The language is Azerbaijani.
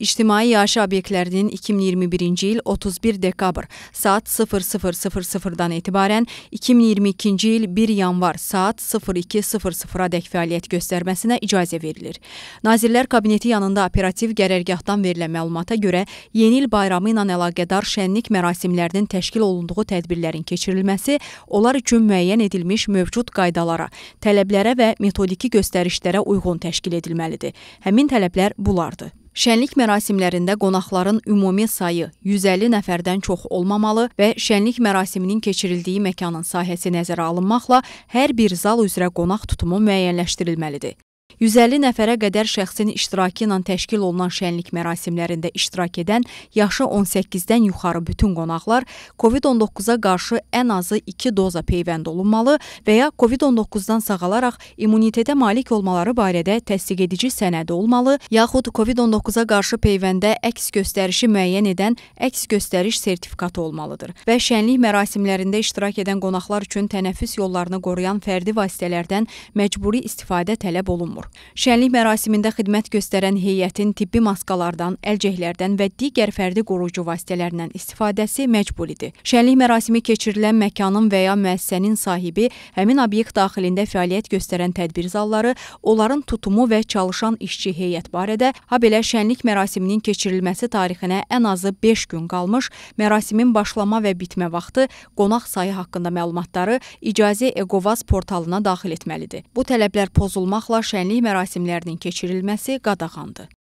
İctimai yaşa obyektlərinin 2021-ci il 31 dekabr saat 00:00-dan etibarən 2022-ci il 1 yanvar saat 02:00-a dək fəaliyyət göstərməsinə icazə verilir. Nazirlər Kabineti yanında operativ qərargahdan verilən məlumata görə, Yeni il bayramı ilə əlaqədar şənlik mərasimlərinin təşkil olunduğu tədbirlərin keçirilməsi onlar üçün müəyyən edilmiş mövcud qaydalara, tələblərə və metodiki göstərişlərə uyğun təşkil edilməlidir. Həmin tələblər bulardır. Şənlik mərasimlərində qonaqların ümumi sayı 150 nəfərdən çox olmamalı və şənlik mərasiminin keçirildiyi məkanın sahəsi nəzərə alınmaqla hər bir zal üzrə qonaq tutumu müəyyənləşdirilməlidir. 150 nəfərə qədər şəxsin iştirakı ilə təşkil olunan şənlik mərasimlərində iştirak edən yaşı 18-dən yuxarı bütün qonaqlar COVID-19-a qarşı ən azı 2 doza peyvənd olunmalı və ya COVID-19-dan sağalaraq immunitetə malik olmaları barədə təsdiq edici sənədi olmalı, yaxud COVID-19-a qarşı peyvəndə əks göstərişi müəyyən edən əks göstəriş sertifikatı olmalıdır. Və şənlik mərasimlərində iştirak edən qonaqlar üçün tənəffüs yollarını qoruyan fərdi vasitələrdən məcburi istifadə tələb olunmur olunur. Şənlik mərasimində xidmət göstərən heyətin tibbi maskalardan, əlcəklərdən və digər fərdi qoruyucu vasitələrindən istifadəsi məcburidir. Şənlik mərasimi keçirilən məkanın və ya müəssisənin sahibi həmin obyekt daxilində fəaliyyət göstərən tədbir zalları, onların tutumu və çalışan işçi heyət barədə, ha belə şənlik mərasiminin keçirilməsi tarixinə ən azı 5 gün qalmış, mərasimin başlama və bitmə vaxtı, qonaq sayı haqqında məlumatları icazə Eqovaz portalına daxil etməlidir. Bu tələblər pozulmaqla şənlik evlilik mərasimlərinin keçirilməsi qadağandır.